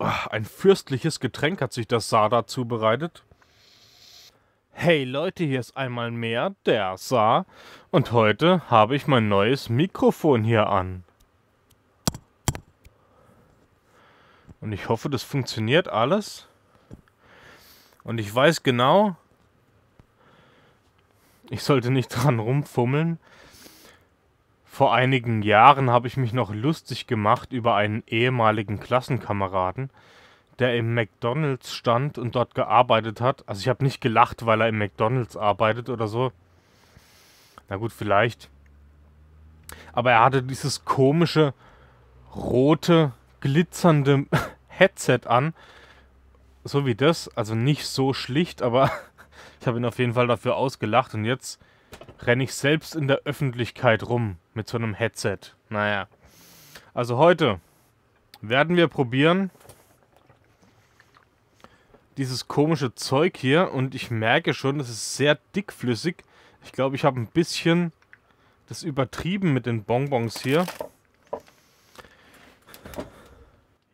Ah, ein fürstliches Getränk hat sich das Sada zubereitet. Hey Leute, hier ist einmal mehr der Sa und heute habe ich mein neues Mikrofon hier an. Und ich hoffe, das funktioniert alles. Und ich weiß genau, ich sollte nicht dran rumfummeln, vor einigen Jahren habe ich mich noch lustig gemacht über einen ehemaligen Klassenkameraden, der im McDonald's stand und dort gearbeitet hat. Also ich habe nicht gelacht, weil er im McDonald's arbeitet oder so. Na gut, vielleicht. Aber er hatte dieses komische, rote, glitzernde Headset an. So wie das. Also nicht so schlicht, aber ich habe ihn auf jeden Fall dafür ausgelacht. Und jetzt renne ich selbst in der Öffentlichkeit rum mit so einem Headset. Naja. Also heute werden wir probieren dieses komische Zeug hier und ich merke schon, es ist sehr dickflüssig. Ich glaube, ich habe ein bisschen das übertrieben mit den Bonbons hier.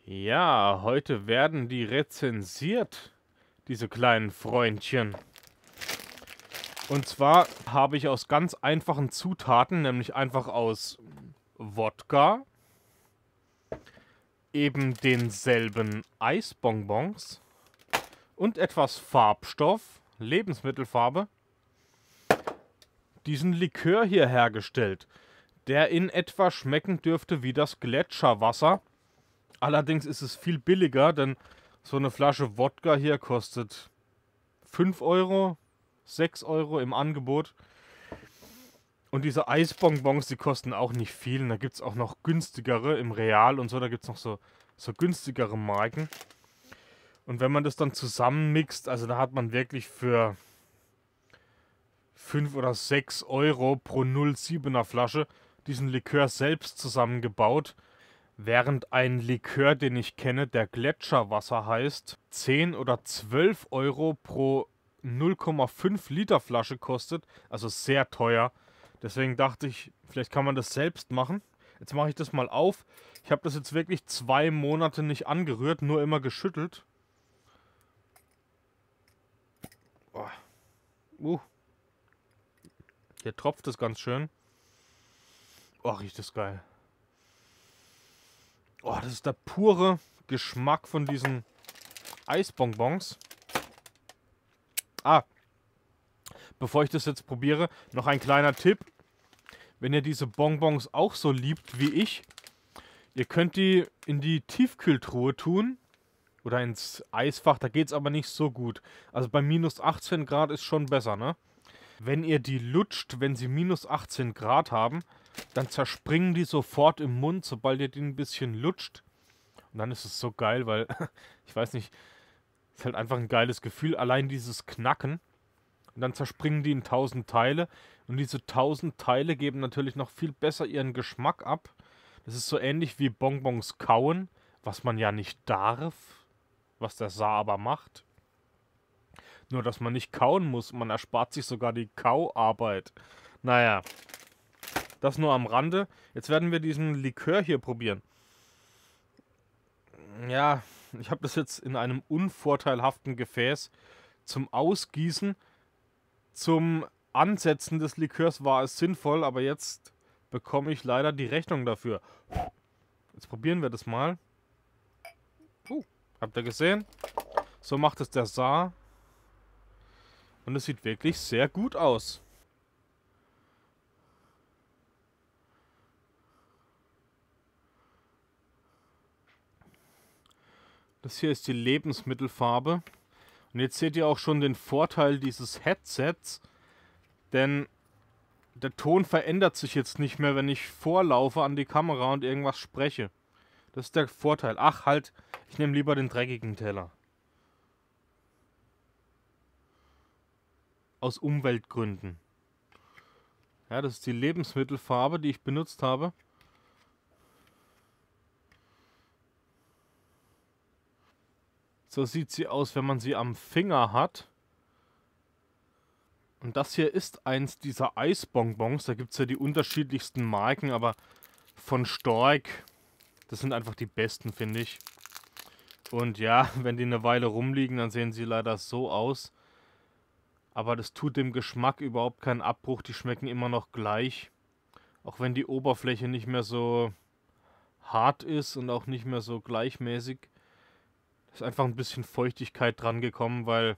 Ja, heute werden die rezensiert, diese kleinen Freundchen. Und zwar habe ich aus ganz einfachen Zutaten, nämlich einfach aus Wodka, eben denselben Eisbonbons und etwas Farbstoff, Lebensmittelfarbe, diesen Likör hier hergestellt, der in etwa schmecken dürfte wie das Gletscherwasser. Allerdings ist es viel billiger, denn so eine Flasche Wodka hier kostet 5 Euro, 6 Euro im Angebot. Und diese Eisbonbons, die kosten auch nicht viel. Und da gibt es auch noch günstigere im Real und so. Da gibt es noch so, so günstigere Marken. Und wenn man das dann zusammenmixt, also da hat man wirklich für 5 oder 6 Euro pro 0,7er Flasche diesen Likör selbst zusammengebaut. Während ein Likör, den ich kenne, der Gletscherwasser heißt, 10 oder 12 Euro pro 0,5 Liter Flasche kostet. Also sehr teuer. Deswegen dachte ich, vielleicht kann man das selbst machen. Jetzt mache ich das mal auf. Ich habe das jetzt wirklich zwei Monate nicht angerührt, nur immer geschüttelt. Oh. Uh. Hier tropft es ganz schön. Oh, riecht das geil. Oh, das ist der pure Geschmack von diesen Eisbonbons. Ah, bevor ich das jetzt probiere, noch ein kleiner Tipp. Wenn ihr diese Bonbons auch so liebt wie ich, ihr könnt die in die Tiefkühltruhe tun oder ins Eisfach, da geht es aber nicht so gut. Also bei minus 18 Grad ist schon besser, ne? Wenn ihr die lutscht, wenn sie minus 18 Grad haben, dann zerspringen die sofort im Mund, sobald ihr die ein bisschen lutscht. Und dann ist es so geil, weil, ich weiß nicht, ist halt einfach ein geiles Gefühl. Allein dieses Knacken. Und dann zerspringen die in tausend Teile. Und diese tausend Teile geben natürlich noch viel besser ihren Geschmack ab. Das ist so ähnlich wie Bonbons kauen, was man ja nicht darf, was der Saar aber macht. Nur, dass man nicht kauen muss. Man erspart sich sogar die Kauarbeit. Naja, das nur am Rande. Jetzt werden wir diesen Likör hier probieren. Ja, Ich habe das jetzt in einem unvorteilhaften Gefäß zum Ausgießen. Zum Ansetzen des Likörs war es sinnvoll, aber jetzt bekomme ich leider die Rechnung dafür. Jetzt probieren wir das mal. Uh, habt ihr gesehen? So macht es der Saar. Und es sieht wirklich sehr gut aus. Das hier ist die Lebensmittelfarbe. Und jetzt seht ihr auch schon den Vorteil dieses Headsets, denn der Ton verändert sich jetzt nicht mehr, wenn ich vorlaufe an die Kamera und irgendwas spreche. Das ist der Vorteil. Ach halt, ich nehme lieber den dreckigen Teller. Aus Umweltgründen. Ja, das ist die Lebensmittelfarbe, die ich benutzt habe. So sieht sie aus, wenn man sie am Finger hat. Und das hier ist eins dieser Eisbonbons. Da gibt es ja die unterschiedlichsten Marken, aber von Stork, das sind einfach die besten, finde ich. Und ja, wenn die eine Weile rumliegen, dann sehen sie leider so aus. Aber das tut dem Geschmack überhaupt keinen Abbruch. Die schmecken immer noch gleich. Auch wenn die Oberfläche nicht mehr so hart ist und auch nicht mehr so gleichmäßig ist einfach ein bisschen Feuchtigkeit dran gekommen, weil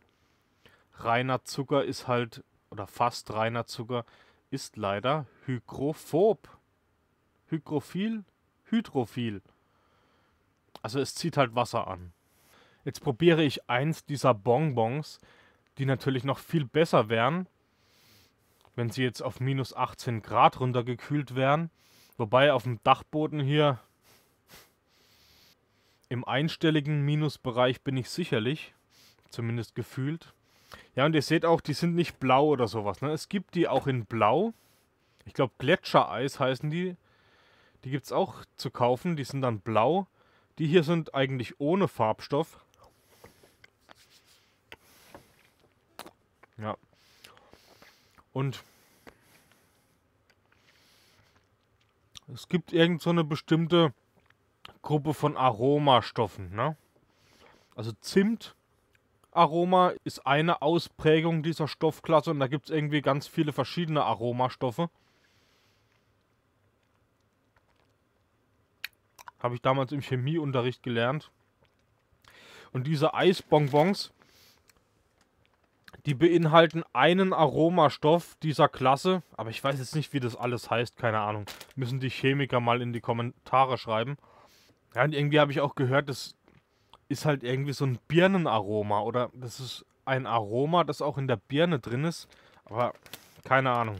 reiner Zucker ist halt, oder fast reiner Zucker, ist leider hygrophob. Hygrophil, hydrophil. Also es zieht halt Wasser an. Jetzt probiere ich eins dieser Bonbons, die natürlich noch viel besser wären, wenn sie jetzt auf minus 18 Grad runtergekühlt wären. Wobei auf dem Dachboden hier im einstelligen Minusbereich bin ich sicherlich, zumindest gefühlt. Ja, und ihr seht auch, die sind nicht blau oder sowas. Ne? Es gibt die auch in blau. Ich glaube, Gletschereis heißen die. Die gibt es auch zu kaufen. Die sind dann blau. Die hier sind eigentlich ohne Farbstoff. Ja. Und es gibt irgend so eine bestimmte Gruppe von Aromastoffen. Ne? Also Zimt, Aroma ist eine Ausprägung dieser Stoffklasse und da gibt es irgendwie ganz viele verschiedene Aromastoffe. Habe ich damals im Chemieunterricht gelernt. Und diese Eisbonbons, die beinhalten einen Aromastoff dieser Klasse, aber ich weiß jetzt nicht, wie das alles heißt, keine Ahnung. Müssen die Chemiker mal in die Kommentare schreiben. Ja, und irgendwie habe ich auch gehört, das ist halt irgendwie so ein Birnenaroma oder das ist ein Aroma, das auch in der Birne drin ist, aber keine Ahnung.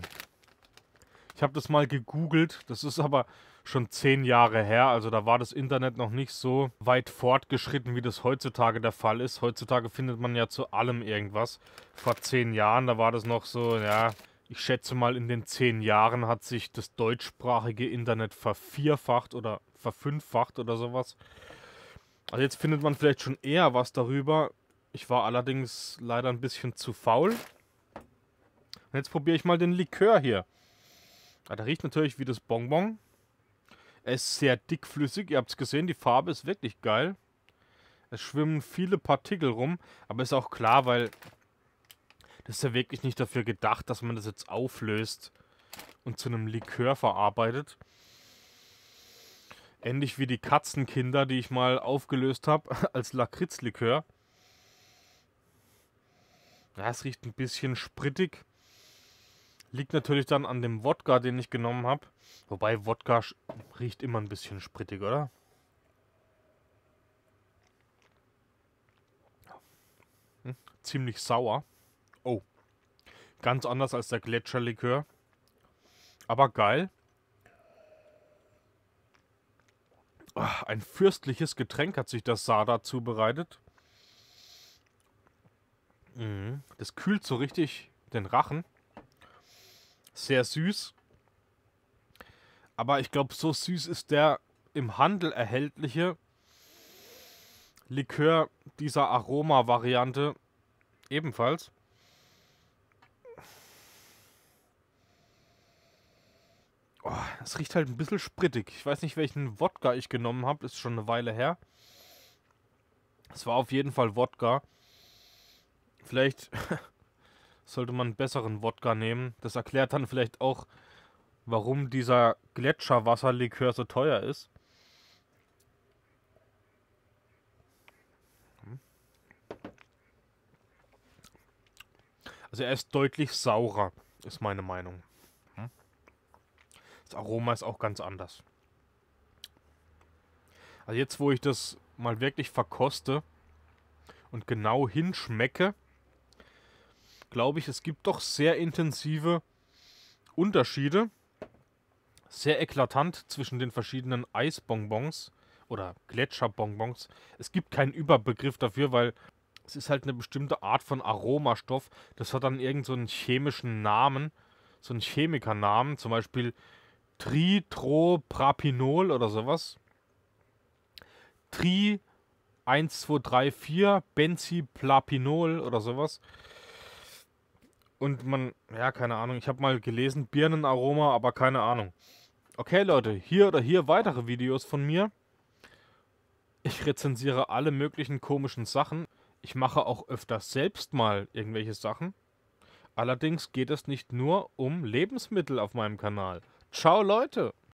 Ich habe das mal gegoogelt, das ist aber schon zehn Jahre her, also da war das Internet noch nicht so weit fortgeschritten, wie das heutzutage der Fall ist. Heutzutage findet man ja zu allem irgendwas. Vor zehn Jahren, da war das noch so, ja, ich schätze mal, in den zehn Jahren hat sich das deutschsprachige Internet vervierfacht oder verfünffacht oder sowas. Also jetzt findet man vielleicht schon eher was darüber. Ich war allerdings leider ein bisschen zu faul. Und jetzt probiere ich mal den Likör hier. Ja, ah, der riecht natürlich wie das Bonbon. Er ist sehr dickflüssig, ihr habt es gesehen, die Farbe ist wirklich geil. Es schwimmen viele Partikel rum, aber ist auch klar, weil das ist ja wirklich nicht dafür gedacht, dass man das jetzt auflöst und zu einem Likör verarbeitet. Ähnlich wie die Katzenkinder, die ich mal aufgelöst habe als Lakritzlikör. Ja, es riecht ein bisschen sprittig. Liegt natürlich dann an dem Wodka, den ich genommen habe. Wobei Wodka riecht immer ein bisschen sprittig, oder? Hm? Ziemlich sauer. Oh. Ganz anders als der Gletscherlikör. Aber geil. Ah, ein fürstliches Getränk hat sich das Sada zubereitet. Mhm. Das kühlt so richtig den Rachen. Sehr süß. Aber ich glaube, so süß ist der im Handel erhältliche Likör dieser Aroma-Variante ebenfalls. es riecht halt ein bisschen sprittig. Ich weiß nicht, welchen Wodka ich genommen habe. Ist schon eine Weile her. Es war auf jeden Fall Wodka. Vielleicht sollte man einen besseren Wodka nehmen. Das erklärt dann vielleicht auch, warum dieser Gletscherwasserlikör so teuer ist. Also er ist deutlich saurer, ist meine Meinung. Das Aroma ist auch ganz anders. Also jetzt, wo ich das mal wirklich verkoste und genau hinschmecke, glaube ich, es gibt doch sehr intensive Unterschiede. Sehr eklatant zwischen den verschiedenen Eisbonbons oder Gletscherbonbons. Es gibt keinen Überbegriff dafür, weil es ist halt eine bestimmte Art von Aromastoff. Das hat dann irgendeinen so chemischen Namen, so einen Chemikernamen, zum Beispiel Tritroprapinol oder sowas. Tri 1234 Benziplapinol oder sowas. Und man, ja, keine Ahnung, ich habe mal gelesen, Birnenaroma, aber keine Ahnung. Okay, Leute, hier oder hier weitere Videos von mir. Ich rezensiere alle möglichen komischen Sachen. Ich mache auch öfters selbst mal irgendwelche Sachen. Allerdings geht es nicht nur um Lebensmittel auf meinem Kanal. Ciao, Leute,